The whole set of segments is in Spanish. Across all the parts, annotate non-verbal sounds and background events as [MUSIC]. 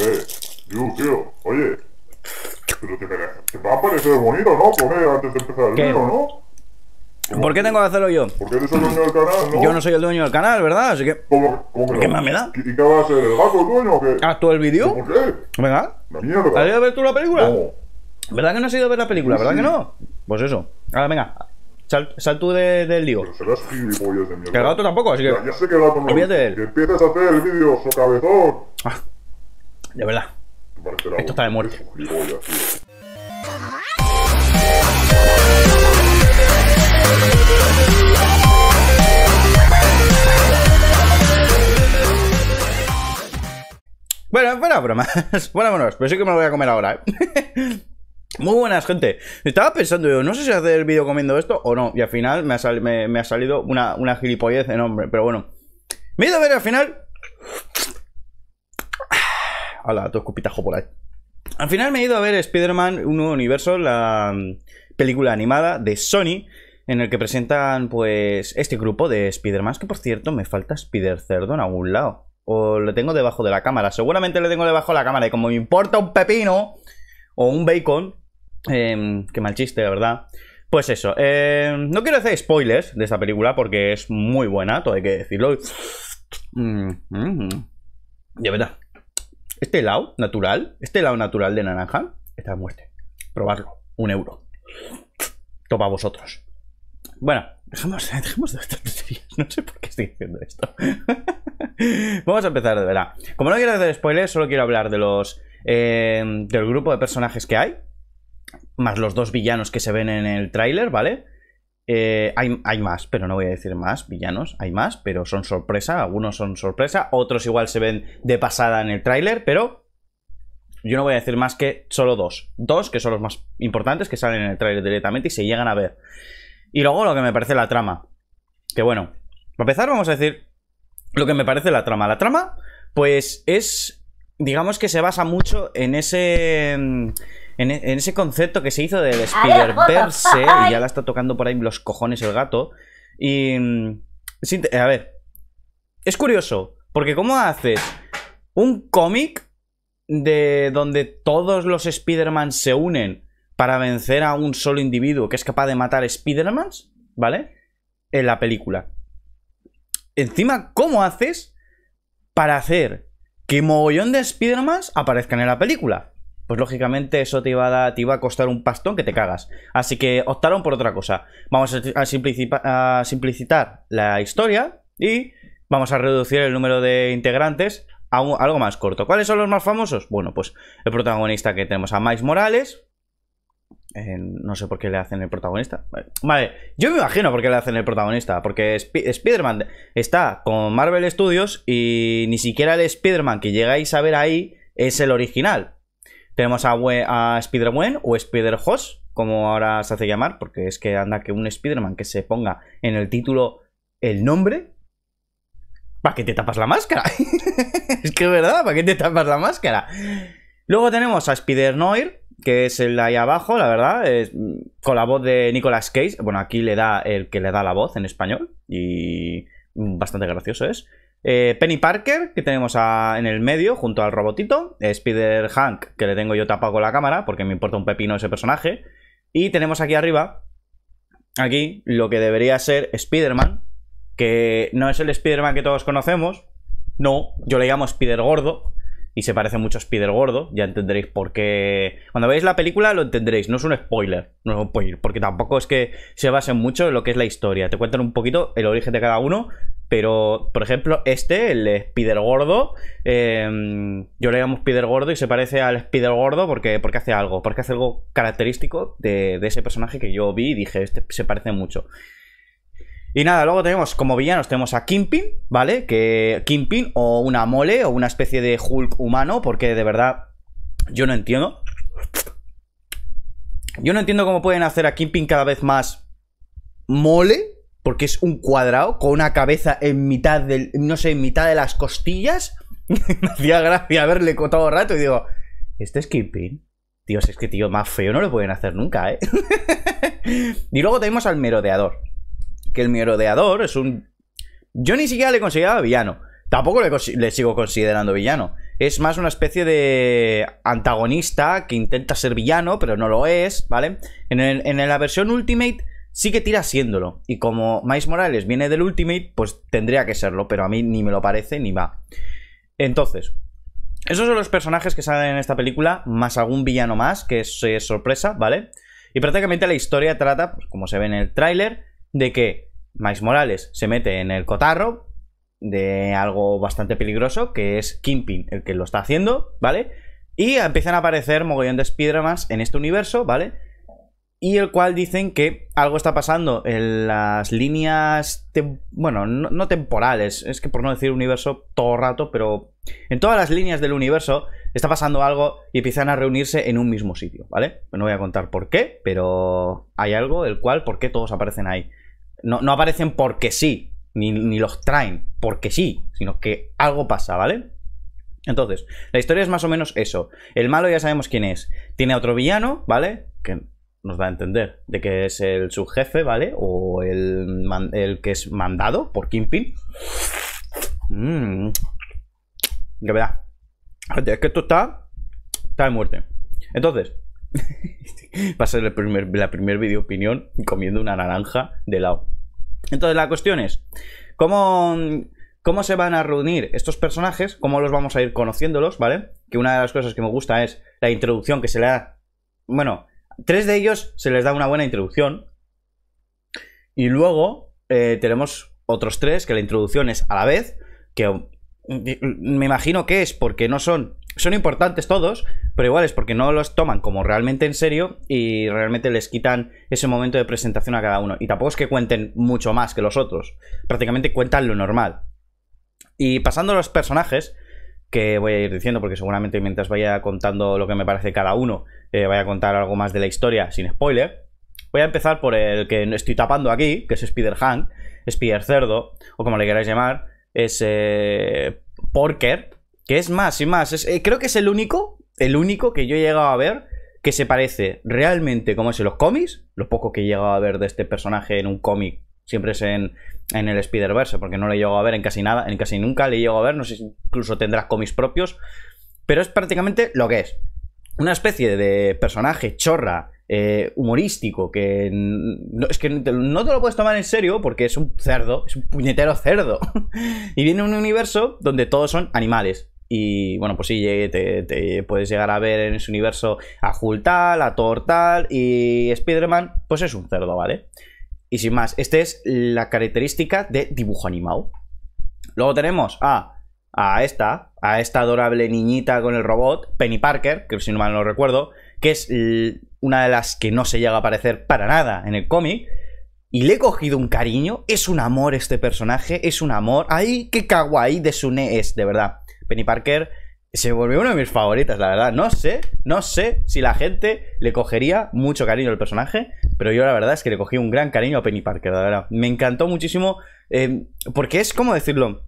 Eh, tío, oye. Pero te, te, va a parecer bonito, ¿no? Poner antes de empezar el vídeo, ¿no? ¿Por, qué tengo que hacerlo yo? Porque eres el dueño del canal, ¿no? Yo no soy el dueño del canal, ¿verdad? Así que. ¿Qué más me da? ¿Y qué va a ser? ¿El gato el dueño o qué? el vídeo? ¿Por qué? Venga. La mierda. ¿Has ido a ver tú la película? ¿Verdad que no has ido a ver la película? ¿Verdad que no? Pues eso. Ahora, venga. Sal, tú de, del lío. Pero serás gilipollas de mierda. Que el gato tampoco, así que. Ya, sé que el gato no. Olvídate. Que empieces a hacer el vídeo, su cabezón. Ah. De verdad. Esto está de muerte. Bueno, buenas [LAUGHS] bromas. Bueno, pero sí que me lo voy a comer ahora. ¿eh? [LAUGHS] Muy buenas, gente. Estaba pensando yo, no sé si hacer el vídeo comiendo esto o no. Y al final me ha, me ha salido una, una gilipollez nombre Pero bueno. Me he ido a ver al final Hola, tu por ahí. Al final me he ido a ver Spider-Man Un Nuevo Universo, la mm, película animada de Sony, en el que presentan, pues, este grupo de Spider-Man. Que por cierto, me falta Spider-Cerdo en algún lado. O lo tengo debajo de la cámara. Seguramente lo tengo debajo de la cámara. Y como me importa un pepino o un bacon, em, que mal chiste, la verdad. Pues eso, em, no quiero hacer spoilers de esta película porque es muy buena, todo hay que decirlo. Ya mm, mm, verdad, este lado natural, este lado natural de naranja, está muerte. Probarlo, un euro. Toma vosotros. Bueno, [LAUGHS] dejemos, de estas No sé por qué estoy diciendo esto. [LAUGHS] Vamos a empezar de verdad. Como no quiero hacer spoilers, solo quiero hablar de los. Eh, del grupo de personajes que hay. Más los dos villanos que se ven en el tráiler, ¿vale? Eh, hay, hay, más, pero no voy a decir más villanos, hay más, pero son sorpresa, algunos son sorpresa, otros igual se ven de pasada en el tráiler, pero yo no voy a decir más que solo dos, dos que son los más importantes que salen en el tráiler directamente y se llegan a ver. Y luego lo que me parece la trama, que bueno, para empezar vamos a decir lo que me parece la trama. La trama, pues es, digamos que se basa mucho en ese... Mm, en, ese concepto que se hizo del Spider-Verse, [LAUGHS] y ya la está tocando por ahí los cojones el gato. Y. Mm, a ver. Es curioso, porque ¿cómo haces un cómic de donde todos los Spider-Man se unen para vencer a un solo individuo que es capaz de matar Spider-Mans? ¿Vale? En la película. Encima, ¿cómo haces para hacer que mogollón de Spider-Man aparezcan en la película? pues lógicamente eso te iba, a a costar un pastón que te cagas. Así que optaron por otra cosa. Vamos a, simplificar, a simplicitar la historia y vamos a reducir el número de integrantes a algo más corto. ¿Cuáles son los más famosos? Bueno, pues el protagonista que tenemos a Miles Morales. Eh, no sé por qué le hacen el protagonista. Vale. yo me imagino por qué le hacen el protagonista. Porque Spider-Man está con Marvel Studios y ni siquiera el Spider-Man que llegáis a ver ahí es el original. Tenemos a, Spider-Man o Spider-Host, como ahora se hace llamar, porque es que anda que un Spider-Man que se ponga en el título el nombre. ¿Para qué te tapas la máscara? [LAUGHS] es que es verdad, ¿para qué te tapas la máscara? Luego tenemos a Spider-Noir, que es el de ahí abajo, la verdad, con la voz de Nicolas Cage. Bueno, aquí le da el que le da la voz en español y bastante gracioso es. Eh, Penny Parker, que tenemos en el medio, junto al robotito. Spider Hank, que le tengo yo tapado con la cámara, porque me importa un pepino ese personaje. Y tenemos aquí arriba, aquí, lo que debería ser Spider-Man, que no es el Spider-Man que todos conocemos. No, yo le llamo Spider Gordo, y se parece mucho a Spider Gordo, ya entenderéis por qué. Cuando veáis la película lo entenderéis, no es un spoiler, no es un spoiler, porque tampoco es que se basen mucho en lo que es la historia. Te cuentan un poquito el origen de cada uno pero, por ejemplo, este, el Spider Gordo, em, yo le llamo Spider Gordo y se parece al Spider Gordo porque, porque hace algo, porque hace algo característico de, ese personaje que yo vi y dije, este se parece mucho. Y nada, luego tenemos como villanos, tenemos a Kimpin, ¿vale? Que Kimpin, o una mole o una especie de Hulk humano, porque de verdad yo no entiendo. Yo no entiendo cómo pueden hacer a Kimpin cada vez más mole porque es un cuadrado con una cabeza en mitad del, no sé, en mitad de las costillas. [LAUGHS] Me hacía gracia verle todo el rato y digo, ¿este es Kingpin? Dios, es que tío, más feo no lo pueden hacer nunca, ¿eh? [LAUGHS] y luego tenemos al merodeador. Que el merodeador es un... Yo ni siquiera le consideraba villano. Tampoco le, sigo considerando villano. Es más una especie de antagonista que intenta ser villano, pero no lo es, ¿vale? En, en la versión Ultimate sí que tira siéndolo. Y como Miles Morales viene del Ultimate, pues tendría que serlo, pero a mí ni me lo parece ni va. Entonces, esos son los personajes que salen en esta película, más algún villano más, que es, eh, sorpresa, ¿vale? Y prácticamente la historia trata, pues, como se ve en el tráiler, de que Miles Morales se mete en el cotarro de algo bastante peligroso, que es Kingpin el que lo está haciendo, ¿vale? Y empiezan a aparecer mogollón de spider en este universo, ¿vale? y el cual dicen que algo está pasando en las líneas, bueno, no, temporales, es que por no decir universo todo rato, pero en todas las líneas del universo está pasando algo y empiezan a reunirse en un mismo sitio, ¿vale? No voy a contar por qué, pero hay algo el cual, ¿por qué todos aparecen ahí? No, aparecen porque sí, ni, ni los traen porque sí, sino que algo pasa, ¿vale? Entonces, la historia es más o menos eso. El malo ya sabemos quién es. Tiene a otro villano, ¿vale? Que nos va a entender de que es el subjefe, ¿vale? O el, el que es mandado por Kingpin. Mmm. verdad. Es que esto está. Está de muerte. Entonces, [LAUGHS] va a ser el primer, la primer video opinión comiendo una naranja de lado. Entonces, la cuestión es: ¿cómo, ¿cómo se van a reunir estos personajes? ¿Cómo los vamos a ir conociéndolos? ¿Vale? Que una de las cosas que me gusta es la introducción que se le da. Bueno, Tres de ellos se les da una buena introducción. Y luego eh, tenemos otros tres que la introducción es a la vez, que um, me imagino que es porque no son... Son importantes todos, pero igual es porque no los toman como realmente en serio y realmente les quitan ese momento de presentación a cada uno. Y tampoco es que cuenten mucho más que los otros. Prácticamente cuentan lo normal. Y pasando a los personajes, que voy a ir diciendo, porque seguramente mientras vaya contando lo que me parece cada uno, eh, vaya a contar algo más de la historia sin spoiler. Voy a empezar por el que estoy tapando aquí, que es Spider Hank, Spider Cerdo, o como le queráis llamar, es eh, Porker, que es más y más. Es, eh, creo que es el único, el único que yo he llegado a ver que se parece realmente como es en los cómics, lo poco que he llegado a ver de este personaje en un cómic siempre es en, el Spider-Verse, porque no le llego a ver en casi nada, en casi nunca le llego a ver, no sé si incluso tendrá cómics propios, pero es prácticamente lo que es. Una especie de personaje chorra, eh, humorístico, que no, es que no te, lo puedes tomar en serio porque es un cerdo, es un puñetero cerdo. [LAUGHS] y viene un universo donde todos son animales, y bueno, pues sí, eh, te, puedes llegar a ver en ese universo a Hultal, a Tortal, y Spider-Man, pues es un cerdo, ¿vale? Y sin más, esta es la característica de dibujo animado. Luego tenemos a, a esta, a esta adorable niñita con el robot, Penny Parker, que si no mal no recuerdo, que es una de las que no se llega a aparecer para nada en el cómic. Y le he cogido un cariño, es un amor este personaje, es un amor. ¡Ay, qué kawaii de ne es, de verdad! Penny Parker se volvió una de mis favoritas, la verdad. No sé, no sé si la gente le cogería mucho cariño al personaje, pero yo la verdad es que le cogí un gran cariño a Penny Parker, la verdad. Me encantó muchísimo, eh, porque es como decirlo,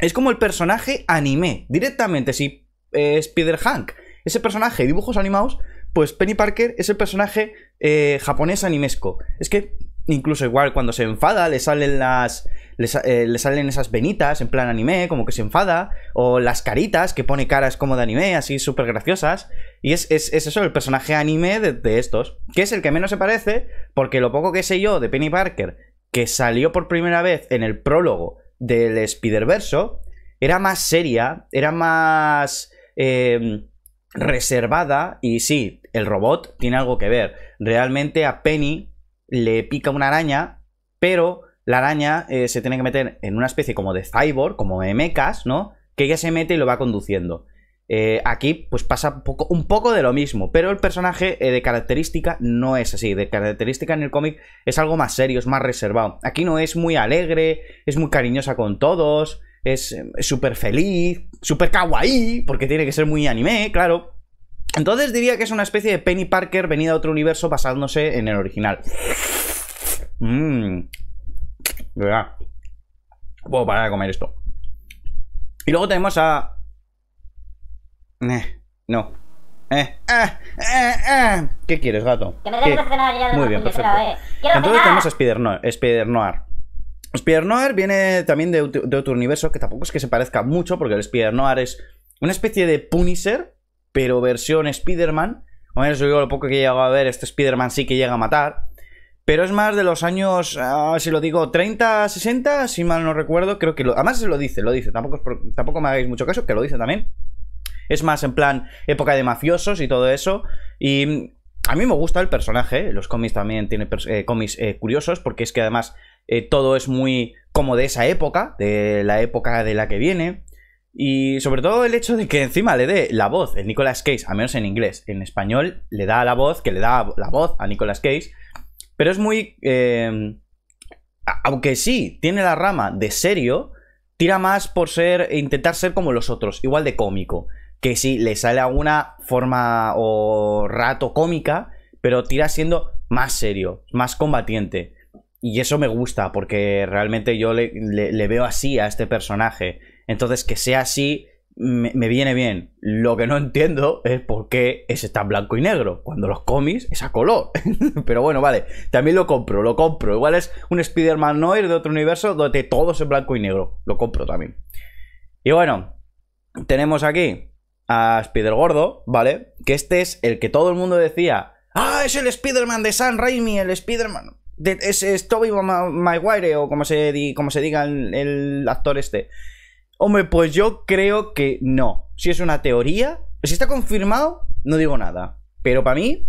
es como el personaje anime, directamente, si eh, es Spider-Hank, ese personaje de dibujos animados, pues Penny Parker es el personaje eh, japonés animesco. Es que Incluso igual cuando se enfada le salen las... Eh, le, salen esas venitas en plan anime, como que se enfada, o las caritas que pone caras como de anime, así súper graciosas. Y es, es, eso, el personaje anime de, estos, que es el que menos se parece, porque lo poco que sé yo de Penny Parker, que salió por primera vez en el prólogo del Spider-Verso, era más seria, era más... Em, reservada y sí, el robot tiene algo que ver. Realmente a Penny le pica una araña, pero la araña eh, se tiene que meter en una especie como de cyborg, como de mechas, ¿no? Que ella se mete y lo va conduciendo. Eh, aquí, pues pasa un poco, de lo mismo, pero el personaje eh, de característica no es así. De característica en el cómic es algo más serio, es más reservado. Aquí no es muy alegre, es muy cariñosa con todos, es súper feliz, súper kawaii, porque tiene que ser muy anime, claro. Entonces diría que es una especie de Penny Parker venida a otro universo basándose en el original. Mmm. Puedo parar de comer esto. Y luego tenemos a. Eh, no. Eh, eh, eh, eh. ¿Qué quieres, gato? Que me ya Muy bien, perfecto. Eh, Entonces tenemos a Spider-Noir. Spider -Noir. viene también de, de, otro universo que tampoco es que se parezca mucho, porque el Spider Noir es una especie de Punisher, pero versión Spider-Man. O menos yo lo poco que he llegado a ver, este Spider-Man sí que llega a matar. Pero es más de los años, ah, si lo digo, 30, 60, si mal no recuerdo. Creo que lo, además se lo dice, lo dice. Tampoco, tampoco me hagáis mucho caso, que lo dice también. Es más en plan época de mafiosos y todo eso. Y a mí me gusta el personaje. Los cómics también tienen eh, cómics eh, curiosos, porque es que además eh, todo es muy como de esa época, de la época de la que viene. Y sobre todo el hecho de que encima le dé la voz el Nicolas Cage, al menos en inglés, en español le da la voz, que le da la voz a Nicolas Cage, pero es muy... Eh, aunque sí, tiene la rama de serio, tira más por ser, intentar ser como los otros, igual de cómico, que sí, le sale alguna forma o rato cómica, pero tira siendo más serio, más combatiente. Y eso me gusta, porque realmente yo le veo así a este personaje entonces, que sea así me, viene bien. Lo que no entiendo es por qué es tan blanco y negro, cuando los cómics es a color. [LAUGHS] Pero bueno, vale, también lo compro, lo compro. Igual es un Spider-Man Noir de otro universo donde todo es blanco y negro. Lo compro también. Y bueno, tenemos aquí a Spider Gordo, ¿vale? Que este es el que todo el mundo decía, ah, es el Spider-Man de San Raimi, el Spider-Man. Es, es Tobey Maguire o como se, diga el actor este. Hombre, pues yo creo que no. Si es una teoría, si está confirmado, no digo nada. Pero para mí,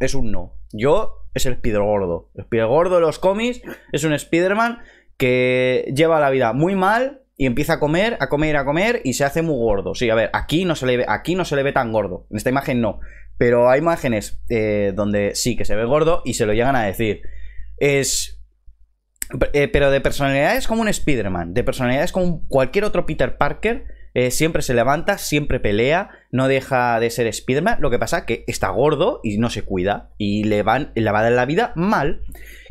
es un no. Yo es el Spider Gordo. El Spider Gordo de los cómics es un Spider-Man que lleva la vida muy mal y empieza a comer, a comer, a comer y se hace muy gordo. Sí, a ver, aquí no se le ve, aquí no se le ve tan gordo. En esta imagen no. Pero hay imágenes eh, donde sí que se ve gordo y se lo llegan a decir. Es eh, pero de personalidades como un Spider-Man, de personalidades como cualquier otro Peter Parker, eh, siempre se levanta, siempre pelea, no deja de ser Spider-Man. Lo que pasa que está gordo y no se cuida y le, van, va a dar la vida mal.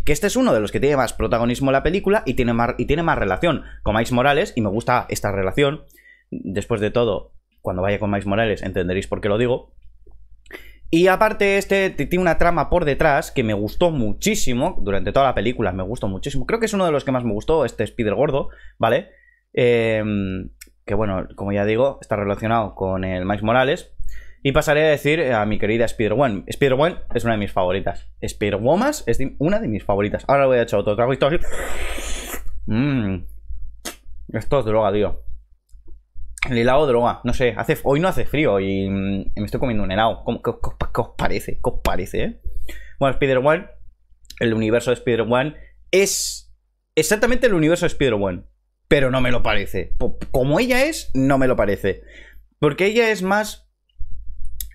Que este es uno de los que tiene más protagonismo en la película y tiene más, y tiene más relación con Miles Morales y me gusta esta relación. Después de todo, cuando vaya con Miles Morales entenderéis por qué lo digo. Y aparte, este tiene una trama por detrás que me gustó muchísimo. Durante toda la película me gustó muchísimo. Creo que es uno de los que más me gustó, este Spider Gordo, ¿vale? Em, que bueno, como ya digo, está relacionado con el Max Morales. Y pasaré a decir a mi querida Spider-Woman. Spider-Woman es una de mis favoritas. Spider-Woman es una de mis favoritas. Ahora voy a echar otro trago y Esto es droga, tío. El helado droga, no sé, hoy no hace frío y, mm, me estoy comiendo un helado. qué, os parece? parece? Eh? Bueno, Spider-Man, el universo de Spider-Man es exactamente el universo de Spider-Man, pero no me lo parece. Como ella es, no me lo parece. Porque ella es más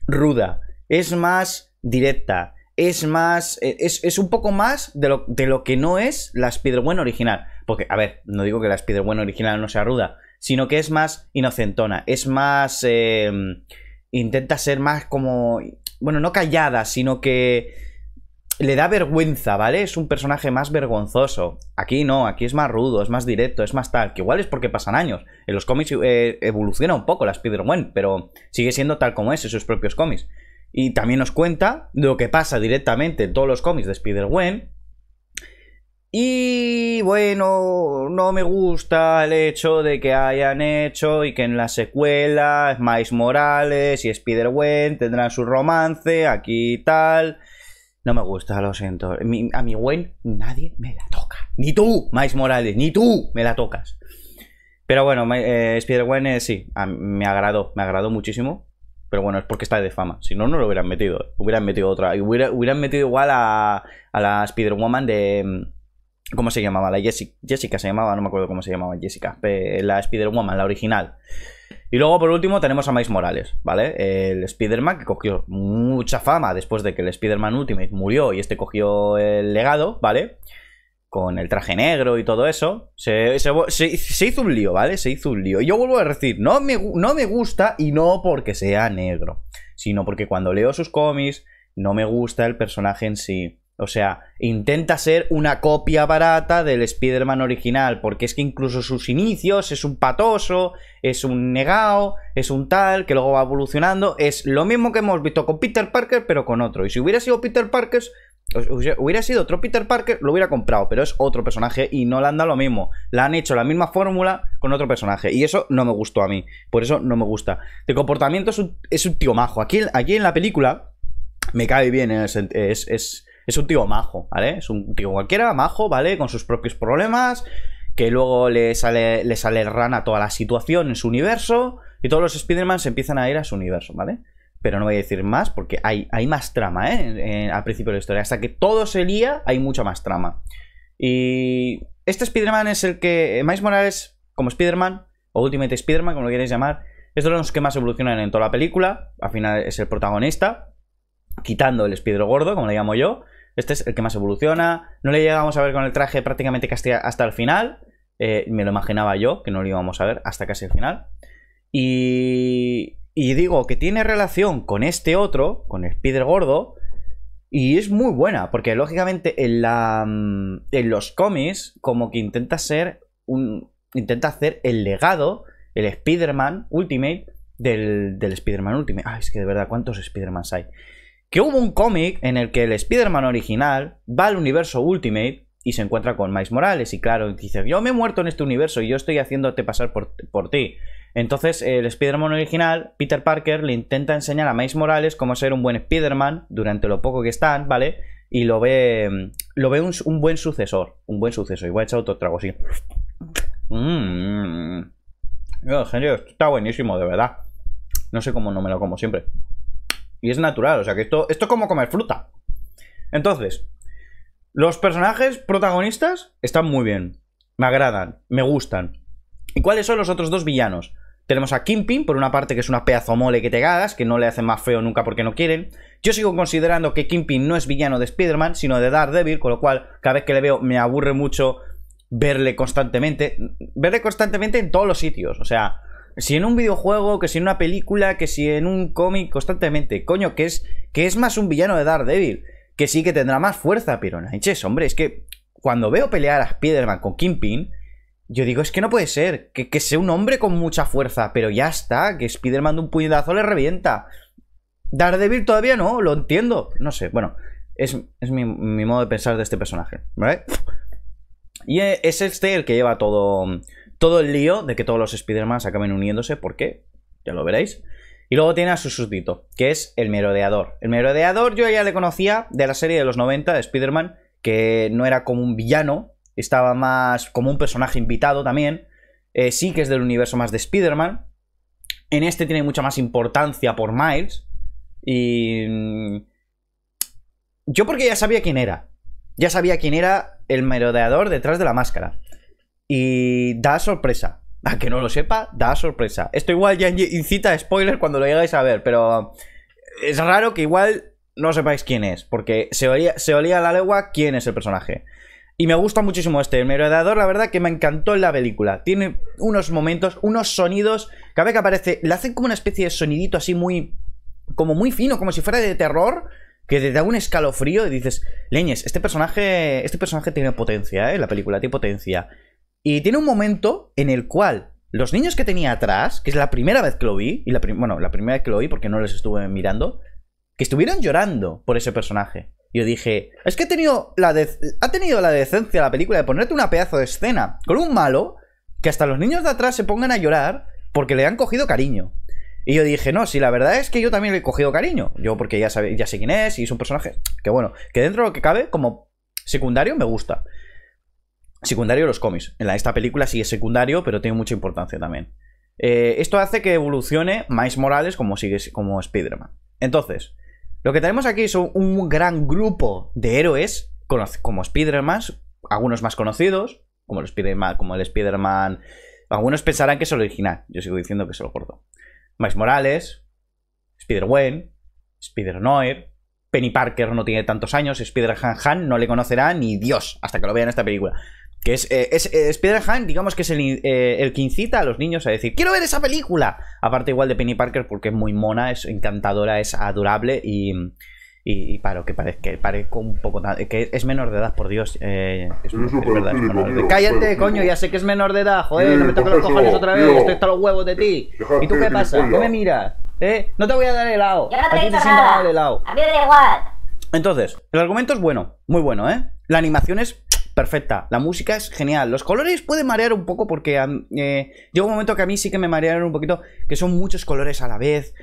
ruda, es más directa, es más. E, es, un poco más de lo, de lo, que no es la Spider-Man original. Porque, a ver, no digo que la Spider-Man original no sea ruda, sino que es más inocentona, es más... Eh, intenta ser más como... Bueno, no callada, sino que le da vergüenza, ¿vale? Es un personaje más vergonzoso. Aquí no, aquí es más rudo, es más directo, es más tal. Que igual es porque pasan años. En los cómics eh, evoluciona un poco la Spider-Man, pero sigue siendo tal como es en sus propios cómics. Y también nos cuenta lo que pasa directamente en todos los cómics de Spider-Man. Y bueno, no me gusta el hecho de que hayan hecho y que en la secuela Miles Morales y spider woman tendrán su romance, aquí y tal. No me gusta, lo siento. A mi, Gwen nadie me la toca. Ni tú, Miles Morales, ni tú me la tocas. Pero bueno, eh, spider woman eh, sí, me agradó, me agradó muchísimo. Pero bueno, es porque está de fama. Si no, no lo hubieran metido. Hubieran metido otra. hubieran metido igual a, a la Spider-Woman de ¿Cómo se llamaba? La Jessica, se llamaba, no me acuerdo cómo se llamaba Jessica. La Spider-Woman, la original. Y luego, por último, tenemos a Miles Morales, ¿vale? El Spider-Man que cogió mucha fama después de que el Spider-Man Ultimate murió y este cogió el legado, ¿vale? Con el traje negro y todo eso. Se, hizo un lío, ¿vale? Se hizo un lío. Y yo vuelvo a decir, no no me gusta y no porque sea negro, sino porque cuando leo sus cómics no me gusta el personaje en sí. O sea, intenta ser una copia barata del Spider-Man original, porque es que incluso sus inicios es un patoso, es un negado, es un tal, que luego va evolucionando. Es lo mismo que hemos visto con Peter Parker, pero con otro. Y si hubiera sido Peter Parker, hubiera sido otro Peter Parker, lo hubiera comprado, pero es otro personaje y no le han dado lo mismo. Le han hecho la misma fórmula con otro personaje y eso no me gustó a mí. Por eso no me gusta. De comportamiento es un, tío majo. Aquí, en la película me cae bien, es, es es un tío majo, ¿vale? Es un tío cualquiera, majo, ¿vale? Con sus propios problemas, que luego le sale, le sale rana toda la situación en su universo, y todos los Spider-Man se empiezan a ir a su universo, ¿vale? Pero no voy a decir más porque hay, hay más trama, ¿eh? al principio de la historia. Hasta que todo se lía, hay mucha más trama. Y este Spider-Man es el que. Miles Morales, como Spider-Man, o Ultimate Spider-Man, como lo queréis llamar, es de los que más evolucionan en toda la película. Al final es el protagonista, quitando el Spider Gordo, como le llamo yo. Este es el que más evoluciona. No le llegamos a ver con el traje prácticamente hasta el final. Eh, me lo imaginaba yo, que no lo íbamos a ver hasta casi el final. Y, digo que tiene relación con este otro, con el Spider Gordo. Y es muy buena, porque lógicamente en, la, mm, en los cómics, como que intenta ser un. Intenta hacer el legado, el Spider-Man Ultimate del, del Spider-Man Ultimate. Ay, es que de verdad, ¿cuántos Spider-Mans hay? que hubo un cómic en el que el Spider-Man original va al universo Ultimate y se encuentra con Miles Morales y claro, dice, yo me he muerto en este universo y yo estoy haciéndote pasar por, ti. Entonces el Spider-Man original, Peter Parker, le intenta enseñar a Miles Morales cómo ser un buen Spider-Man durante lo poco que están, ¿vale? Y lo ve, mm, lo ve un, buen sucesor, un buen sucesor Y voy a echar otro trago así. Mmm. Está buenísimo, de verdad. No sé cómo no me lo como siempre. Y es natural, o sea que esto, esto es como comer fruta. Entonces, los personajes protagonistas están muy bien. Me agradan, me gustan. ¿Y cuáles son los otros dos villanos? Tenemos a kimping por una parte, que es una pedazo mole que te gadas, que no le hacen más feo nunca porque no quieren. Yo sigo considerando que Kingpin no es villano de Spider-Man, sino de Daredevil, con lo cual cada vez que le veo me aburre mucho verle constantemente. Verle constantemente en todos los sitios. O sea, si en un videojuego, que si en una película, que si en un cómic, constantemente. Coño, que es, que es más un villano de Daredevil. Que sí que tendrá más fuerza, pero Nanches, hombre, es que cuando veo pelear a Spider-Man con Kingpin, yo digo, es que no puede ser, que, que sea un hombre con mucha fuerza, pero ya está, que Spider-Man de un puñetazo le revienta. Daredevil todavía no, lo entiendo, no sé, bueno, es, es mi, mi modo de pensar de este personaje, ¿vale? Y e, es este el que lleva todo, todo el lío de que todos los Spider-Man acaben uniéndose, porque ya lo veréis. Y luego tiene a su sustituto que es el merodeador. El merodeador yo ya le conocía de la serie de los 90 de Spider-Man, que no era como un villano, estaba más como un personaje invitado también. Eh, sí que es del universo más de Spider-Man. En este tiene mucha más importancia por Miles. Y... Mm, yo porque ya sabía quién era. Ya sabía quién era el merodeador detrás de la máscara. Y da sorpresa. A que no lo sepa, da sorpresa. Esto igual ya incita a spoiler cuando lo llegáis a ver, pero es raro que igual no sepáis quién es, porque se olía, se a la legua quién es el personaje. Y me gusta muchísimo este. El merodeador, la verdad que me encantó en la película. Tiene unos momentos, unos sonidos. Cada vez que aparece, le hacen como una especie de sonidito así muy. como muy fino, como si fuera de terror. Que te da un escalofrío y dices, leñes, este personaje. Este personaje tiene potencia, ¿eh? La película tiene potencia. Y tiene un momento en el cual los niños que tenía atrás, que es la primera vez que lo vi, y la bueno, la primera vez que lo vi porque no les estuve mirando, que estuvieron llorando por ese personaje. Yo dije, es que ha tenido la, ha tenido la decencia la película de ponerte una pedazo de escena con un malo que hasta los niños de atrás se pongan a llorar porque le han cogido cariño. Y yo dije, no, si la verdad es que yo también le he cogido cariño. Yo porque ya, sabe, ya sé quién es y es un personaje que bueno, que dentro de lo que cabe como secundario me gusta secundario los cómics. En esta película sí es secundario, pero tiene mucha importancia también. Eh, esto hace que evolucione Miles Morales como, sigue, como Spider-Man. Entonces, lo que tenemos aquí es un gran grupo de héroes como Spider-Man, algunos más conocidos, como el Spider-Man, como el Spider-Man. Algunos pensarán que es el original, yo sigo diciendo que se lo corto. Miles Morales, Spider-Gwen, Spider-Noir, Penny Parker no tiene tantos años, Spider-Han Han no le conocerá ni Dios hasta que lo vean en esta película. Que es, eh, es eh, Spider-Man, digamos que es eh, el, que incita a los niños a decir, quiero ver esa película. Aparte igual de Penny Parker porque es muy mona, es encantadora, es adorable y... Y, para que parezca, un poco... Que es menor de edad, por Dios. es, es verdad, es menor de edad. Cállate, coño, ya sé que es menor de edad. Joder, no me toques los cojones otra vez. Estoy hasta los huevos de ti. ¿Y tú qué pasa? ¿Qué me miras? ¿Eh? No te voy a dar helado. Yo no te, voy A mí me da igual. Entonces, el argumento es bueno, muy bueno, ¿eh? La animación es perfecta. La música es genial. Los colores pueden marear un poco porque eh, llega un momento que a mí sí que me marearon un poquito, que son muchos colores a la vez.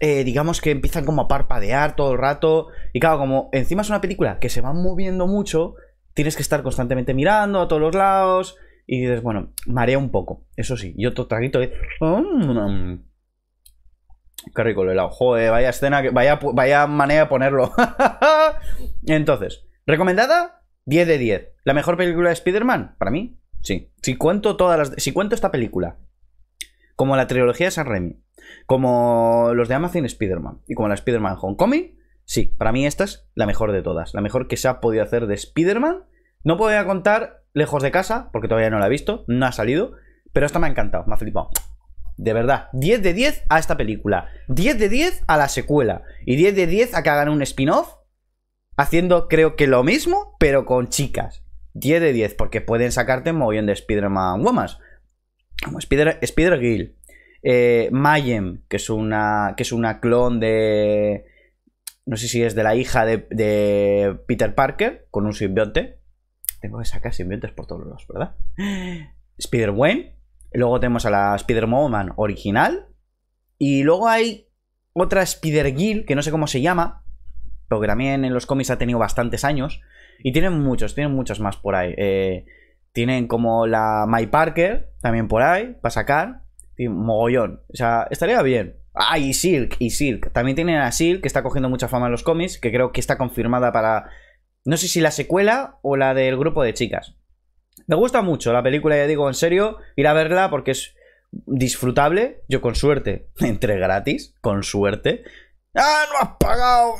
Eh, digamos que empiezan como a parpadear todo el rato. Y claro, como encima es una película que se va moviendo mucho, tienes que estar constantemente mirando a todos los lados. Y dices, bueno, marea un poco. Eso sí, yo otro traguito de. Mm, mm". Qué rico el ojo, Joder, vaya escena, vaya, vaya manera de ponerlo. [LAUGHS] Entonces, ¿recomendada? 10 de 10. ¿La mejor película de Spider-Man? Para mí, sí. Si cuento todas las. Si cuento esta película, como la trilogía de San Remy, como los de Amazon Spider-Man y como la Spider-Man Homecoming, sí. Para mí, esta es la mejor de todas. La mejor que se ha podido hacer de Spider-Man. No podía contar lejos de casa, porque todavía no la he visto, no ha salido. Pero esta me ha encantado, me ha flipado. De verdad, 10 de 10 a esta película, 10 de 10 a la secuela y 10 de 10 a que hagan un spin-off haciendo creo que lo mismo, pero con chicas. 10 de 10, porque pueden sacarte muy bien de Spider-Man Womas. Como Spider, Spider Gill. Eh, Mayhem, que es una. que es una clon de. No sé si es de la hija de, Peter Parker, con un simbionte. Tengo que sacar simbiontes por todos lados, ¿verdad? Spider-Wayne. Luego tenemos a la Spider-Woman original. Y luego hay otra Spider-Gill, que no sé cómo se llama, también en los cómics ha tenido bastantes años. Y tienen muchos, tienen muchos más por ahí. Eh, tienen como la My Parker, también por ahí, para sacar. Y mogollón. O sea, estaría bien. Ah, y Silk, y Silk. También tienen a Silk, que está cogiendo mucha fama en los cómics, que creo que está confirmada para. No sé si la secuela o la del grupo de chicas. Me gusta mucho la película, ya digo, en serio, ir a verla porque es disfrutable. Yo con suerte [LAUGHS] entre gratis, con suerte. ¡Ah, no has pagado!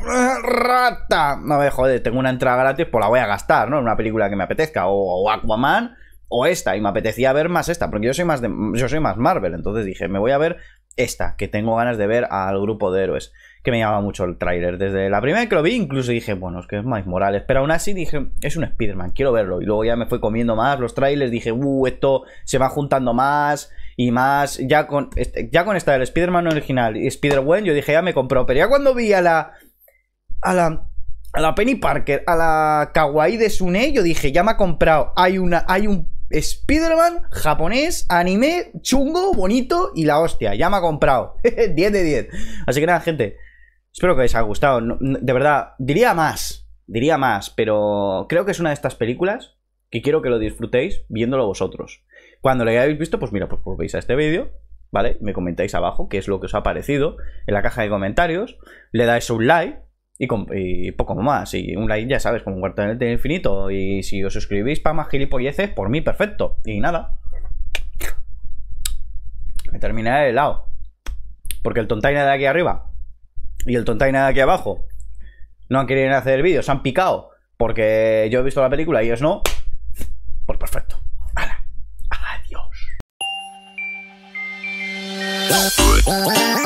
¡Rata! No me eh, joder, tengo una entrada gratis, pues la voy a gastar, ¿no? En una película que me apetezca, o, Aquaman, o esta, y me apetecía ver más esta, porque yo soy más, de, yo soy más Marvel, entonces dije, me voy a ver esta, que tengo ganas de ver al grupo de héroes, que me llamaba mucho el tráiler. Desde la primera que lo vi, incluso dije, bueno, es que es más Morales, pero aún así dije, es un Spider-Man, quiero verlo, y luego ya me fue comiendo más los trailers, dije, uh, esto se va juntando más y más ya con, este, ya con esta, el Spider-Man original y Spider-Gwen, yo dije, ya ah, me compró, pero ya cuando vi a la, a la, a la Penny Parker, a la Kawaii de Sune, yo dije, ya me ha comprado, hay una, hay un Spider-Man japonés, anime, chungo, bonito y la hostia, ya me ha comprado, 10 [LAUGHS] de 10, así que nada, gente, espero que os haya gustado, de verdad, diría más, diría más, pero creo que es una de estas películas que quiero que lo disfrutéis viéndolo vosotros. Cuando lo hayáis visto, pues mira, pues, pues volvéis a este vídeo, ¿vale? Me comentáis abajo qué es lo que os ha parecido en la caja de comentarios, le dais un like y, poco más. Y un like, ya sabes, como un cuarto de infinito. Y si os suscribís para más gilipolleces, por mí, perfecto. Y nada. Me terminaré de helado. Porque el tontaina de aquí arriba y el tontaina de aquí abajo no han querido hacer vídeos, se han picado. Porque yo he visto la película y ellos no. Oh,